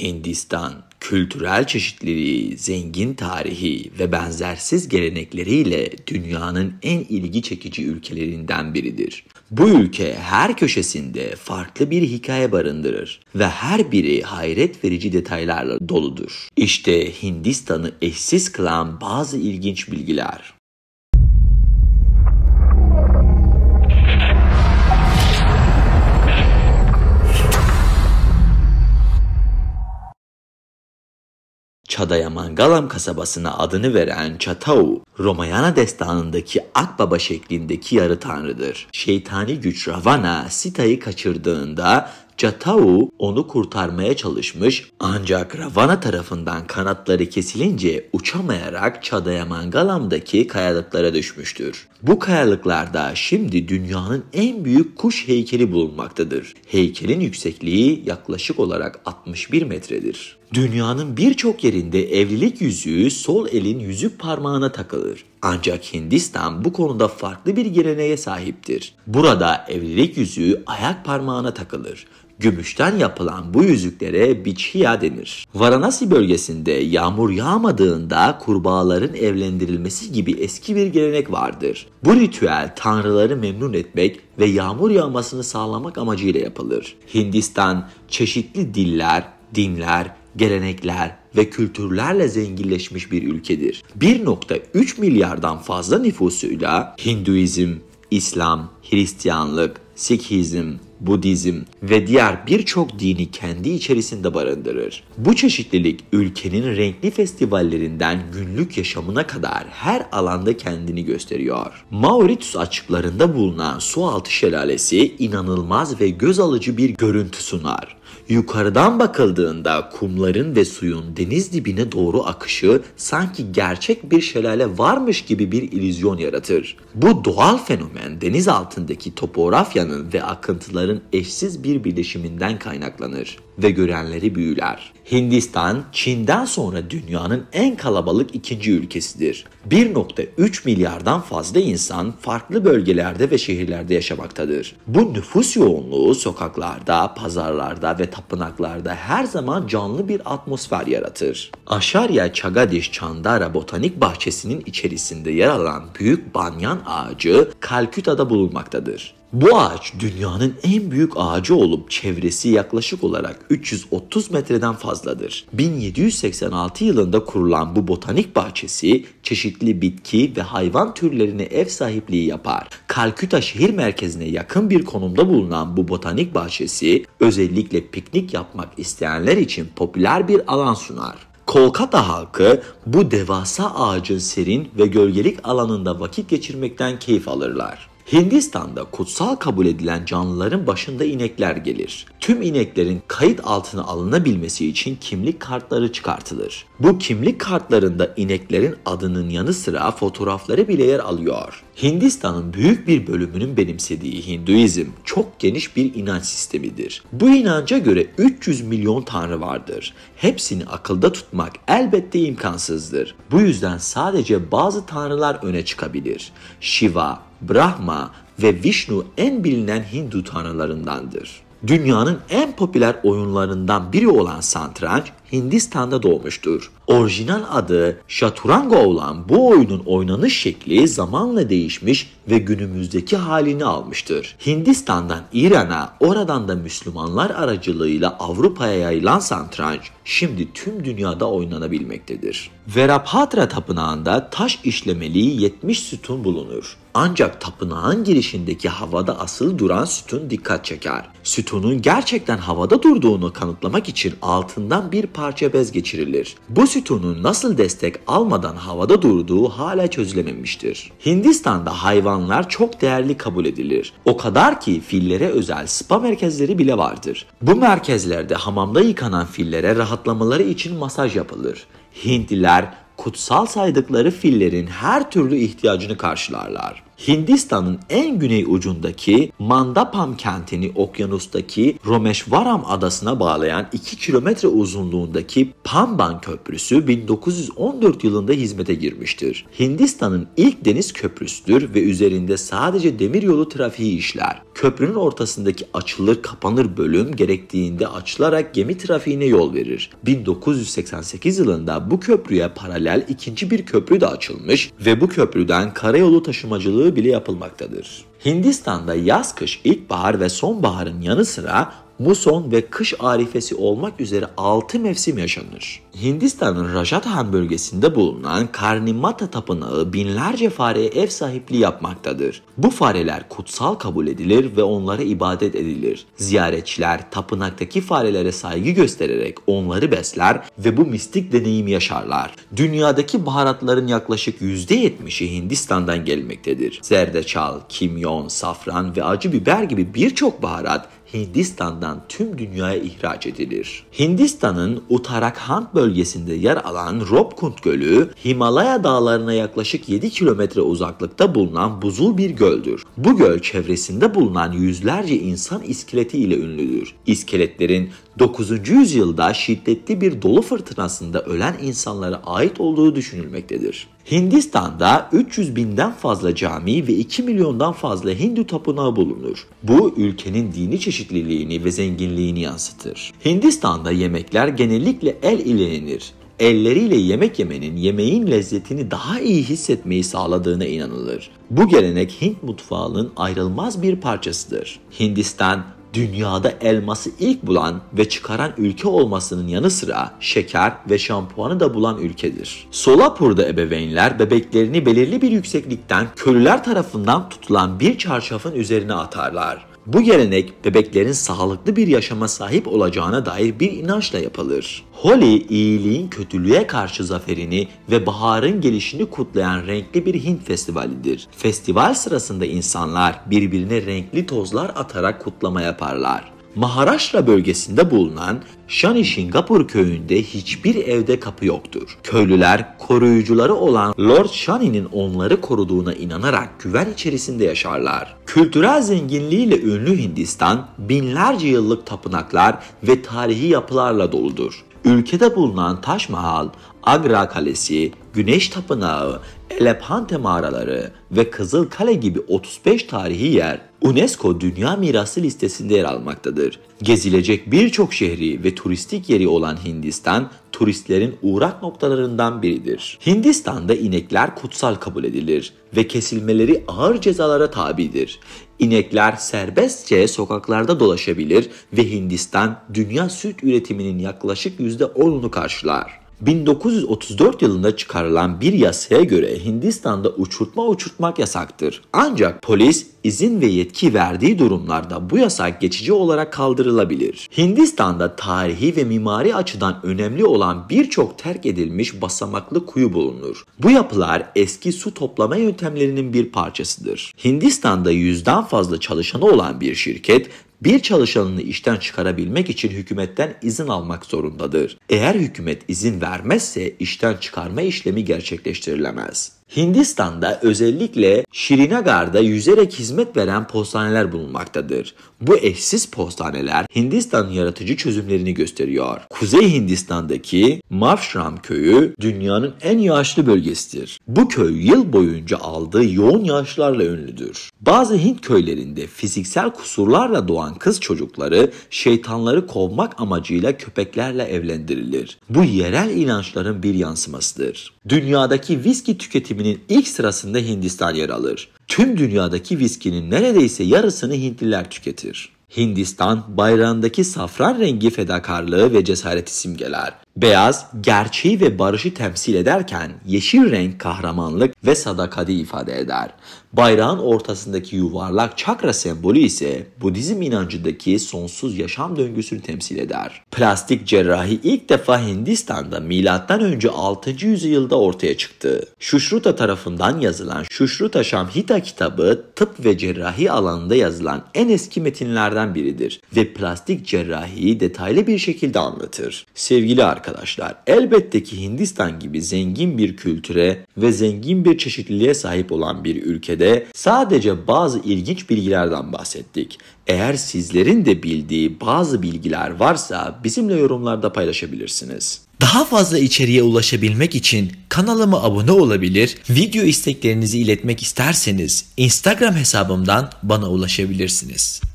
Hindistan kültürel çeşitliliği, zengin tarihi ve benzersiz gelenekleriyle dünyanın en ilgi çekici ülkelerinden biridir. Bu ülke her köşesinde farklı bir hikaye barındırır ve her biri hayret verici detaylarla doludur. İşte Hindistan'ı eşsiz kılan bazı ilginç bilgiler. Çadaya Mangalam kasabasına adını veren Çatau, Romayana destanındaki akbaba şeklindeki yarı tanrıdır. Şeytani güç Ravana Sita'yı kaçırdığında Çatau onu kurtarmaya çalışmış ancak Ravana tarafından kanatları kesilince uçamayarak Çadaya Mangalam'daki kayalıklara düşmüştür. Bu kayalıklarda şimdi dünyanın en büyük kuş heykeli bulunmaktadır. Heykelin yüksekliği yaklaşık olarak 61 metredir. Dünyanın birçok yerinde evlilik yüzüğü sol elin yüzük parmağına takılır. Ancak Hindistan bu konuda farklı bir geleneğe sahiptir. Burada evlilik yüzüğü ayak parmağına takılır. Gümüşten yapılan bu yüzüklere biçhiya denir. Varanasi bölgesinde yağmur yağmadığında kurbağaların evlendirilmesi gibi eski bir gelenek vardır. Bu ritüel tanrıları memnun etmek ve yağmur yağmasını sağlamak amacıyla yapılır. Hindistan çeşitli diller, dinler, gelenekler ve kültürlerle zenginleşmiş bir ülkedir. 1.3 milyardan fazla nüfusuyla Hinduizm, İslam, Hristiyanlık, Sikhizm, Budizm ve diğer birçok dini kendi içerisinde barındırır. Bu çeşitlilik ülkenin renkli festivallerinden günlük yaşamına kadar her alanda kendini gösteriyor. Mauritius açıklarında bulunan sualtı şelalesi inanılmaz ve göz alıcı bir görüntü sunar. Yukarıdan bakıldığında kumların ve suyun deniz dibine doğru akışı sanki gerçek bir şelale varmış gibi bir ilüzyon yaratır. Bu doğal fenomen deniz altındaki topografyanın ve akıntıların eşsiz bir birleşiminden kaynaklanır ve görenleri büyüler. Hindistan, Çin'den sonra dünyanın en kalabalık ikinci ülkesidir. 1.3 milyardan fazla insan farklı bölgelerde ve şehirlerde yaşamaktadır. Bu nüfus yoğunluğu sokaklarda, pazarlarda ve tapınaklarda her zaman canlı bir atmosfer yaratır. Aşarya Chagadish Çandara Botanik Bahçesi'nin içerisinde yer alan büyük banyan ağacı Kalküta'da bulunmaktadır. Bu ağaç dünyanın en büyük ağacı olup çevresi yaklaşık olarak 330 metreden fazladır. 1786 yılında kurulan bu botanik bahçesi çeşitli bitki ve hayvan türlerine ev sahipliği yapar. Kalküta şehir merkezine yakın bir konumda bulunan bu botanik bahçesi özellikle piknik yapmak isteyenler için popüler bir alan sunar. Kolkata halkı bu devasa ağacın serin ve gölgelik alanında vakit geçirmekten keyif alırlar. Hindistan'da kutsal kabul edilen canlıların başında inekler gelir. Tüm ineklerin kayıt altına alınabilmesi için kimlik kartları çıkartılır. Bu kimlik kartlarında ineklerin adının yanı sıra fotoğrafları bile yer alıyor. Hindistan'ın büyük bir bölümünün benimsediği Hinduizm çok geniş bir inanç sistemidir. Bu inanca göre 300 milyon tanrı vardır. Hepsini akılda tutmak elbette imkansızdır. Bu yüzden sadece bazı tanrılar öne çıkabilir. Shiva, Brahma ve Vishnu en bilinen Hindu tanrılarındandır. Dünyanın en popüler oyunlarından biri olan satranç Hindistan'da doğmuştur. Orijinal adı şaturanga olan bu oyunun oynanış şekli zamanla değişmiş ve günümüzdeki halini almıştır. Hindistan'dan İran'a, oradan da Müslümanlar aracılığıyla Avrupa'ya yayılan satranç şimdi tüm dünyada oynanabilmektedir. Verapatra tapınağında taş işlemeli 70 sütun bulunur. Ancak tapınağın girişindeki havada asıl duran sütun dikkat çeker. Sütunun gerçekten havada durduğunu kanıtlamak için altından bir parça bez geçirilir. Bu sütunun nasıl destek almadan havada durduğu hala çözülememiştir. Hindistan'da hayvanlar çok değerli kabul edilir. O kadar ki fillere özel spa merkezleri bile vardır. Bu merkezlerde hamamda yıkanan fillere rahatlamaları için masaj yapılır. Hintliler kutsal saydıkları fillerin her türlü ihtiyacını karşılarlar. Hindistan'ın en güney ucundaki Mandapam kentini okyanustaki Romeşvaram adasına bağlayan 2 kilometre uzunluğundaki Pamban Köprüsü 1914 yılında hizmete girmiştir. Hindistan'ın ilk deniz köprüsüdür ve üzerinde sadece demiryolu trafiği işler. Köprünün ortasındaki açılır kapanır bölüm gerektiğinde açılarak gemi trafiğine yol verir. 1988 yılında bu köprüye paralel ikinci bir köprü de açılmış ve bu köprüden karayolu taşımacılığı hazırlığı bile yapılmaktadır. Hindistan'da yaz kış ilkbahar ve sonbaharın yanı sıra muson ve kış arifesi olmak üzere 6 mevsim yaşanır. Hindistan'ın Rajasthan bölgesinde bulunan Karnimata Tapınağı binlerce fareye ev sahipliği yapmaktadır. Bu fareler kutsal kabul edilir ve onlara ibadet edilir. Ziyaretçiler tapınaktaki farelere saygı göstererek onları besler ve bu mistik deneyim yaşarlar. Dünyadaki baharatların yaklaşık %70'i Hindistan'dan gelmektedir. Zerdeçal, kimyon, safran ve acı biber gibi birçok baharat Hindistan'dan tüm dünyaya ihraç edilir. Hindistan'ın Uttarakhand bölgesinde yer alan Robkund Gölü, Himalaya dağlarına yaklaşık 7 kilometre uzaklıkta bulunan buzul bir göldür. Bu göl çevresinde bulunan yüzlerce insan iskeleti ile ünlüdür. İskeletlerin 9. yüzyılda şiddetli bir dolu fırtınasında ölen insanlara ait olduğu düşünülmektedir. Hindistan'da 300 binden fazla cami ve 2 milyondan fazla Hindu tapınağı bulunur. Bu ülkenin dini çeşitliliğini ve zenginliğini yansıtır. Hindistan'da yemekler genellikle el ile yenir. Elleriyle yemek yemenin yemeğin lezzetini daha iyi hissetmeyi sağladığına inanılır. Bu gelenek Hint mutfağının ayrılmaz bir parçasıdır. Hindistan dünyada elması ilk bulan ve çıkaran ülke olmasının yanı sıra şeker ve şampuanı da bulan ülkedir. Solapur'da ebeveynler bebeklerini belirli bir yükseklikten köylüler tarafından tutulan bir çarşafın üzerine atarlar. Bu gelenek bebeklerin sağlıklı bir yaşama sahip olacağına dair bir inançla yapılır. Holi iyiliğin kötülüğe karşı zaferini ve baharın gelişini kutlayan renkli bir Hint festivalidir. Festival sırasında insanlar birbirine renkli tozlar atarak kutlama yaparlar. Maharashtra bölgesinde bulunan Shani Shingapur köyünde hiçbir evde kapı yoktur. Köylüler koruyucuları olan Lord Shani'nin onları koruduğuna inanarak güven içerisinde yaşarlar. Kültürel zenginliğiyle ünlü Hindistan binlerce yıllık tapınaklar ve tarihi yapılarla doludur. Ülkede bulunan Taş Mahal, Agra Kalesi, Güneş Tapınağı, Elephante mağaraları ve Kızıl Kale gibi 35 tarihi yer UNESCO Dünya Mirası listesinde yer almaktadır. Gezilecek birçok şehri ve turistik yeri olan Hindistan, turistlerin uğrak noktalarından biridir. Hindistan'da inekler kutsal kabul edilir ve kesilmeleri ağır cezalara tabidir. İnekler serbestçe sokaklarda dolaşabilir ve Hindistan dünya süt üretiminin yaklaşık %10'unu karşılar. 1934 yılında çıkarılan bir yasaya göre Hindistan'da uçurtma uçurtmak yasaktır. Ancak polis izin ve yetki verdiği durumlarda bu yasak geçici olarak kaldırılabilir. Hindistan'da tarihi ve mimari açıdan önemli olan birçok terk edilmiş basamaklı kuyu bulunur. Bu yapılar eski su toplama yöntemlerinin bir parçasıdır. Hindistan'da yüzden fazla çalışanı olan bir şirket bir çalışanını işten çıkarabilmek için hükümetten izin almak zorundadır. Eğer hükümet izin vermezse işten çıkarma işlemi gerçekleştirilemez. Hindistan'da özellikle Şirinagar'da yüzerek hizmet veren postaneler bulunmaktadır. Bu eşsiz postaneler Hindistan'ın yaratıcı çözümlerini gösteriyor. Kuzey Hindistan'daki Mavshram köyü dünyanın en yağışlı bölgesidir. Bu köy yıl boyunca aldığı yoğun yağışlarla ünlüdür. Bazı Hint köylerinde fiziksel kusurlarla doğan kız çocukları şeytanları kovmak amacıyla köpeklerle evlendirilir. Bu yerel inançların bir yansımasıdır. Dünyadaki viski tüketiminin ilk sırasında Hindistan yer alır. Tüm dünyadaki viskinin neredeyse yarısını Hintliler tüketir. Hindistan bayrağındaki safran rengi fedakarlığı ve cesareti simgeler. Beyaz gerçeği ve barışı temsil ederken yeşil renk kahramanlık ve sadakati ifade eder. Bayrağın ortasındaki yuvarlak çakra sembolü ise Budizm inancındaki sonsuz yaşam döngüsünü temsil eder. Plastik cerrahi ilk defa Hindistan'da M.Ö. 6. yüzyılda ortaya çıktı. Şuşruta tarafından yazılan Şuşruta Şamhita kitabı tıp ve cerrahi alanında yazılan en eski metinlerden biridir ve plastik cerrahiyi detaylı bir şekilde anlatır. Sevgili arkadaşlar, arkadaşlar. Elbette ki Hindistan gibi zengin bir kültüre ve zengin bir çeşitliliğe sahip olan bir ülkede sadece bazı ilginç bilgilerden bahsettik. Eğer sizlerin de bildiği bazı bilgiler varsa bizimle yorumlarda paylaşabilirsiniz. Daha fazla içeriye ulaşabilmek için kanalıma abone olabilir, video isteklerinizi iletmek isterseniz Instagram hesabımdan bana ulaşabilirsiniz.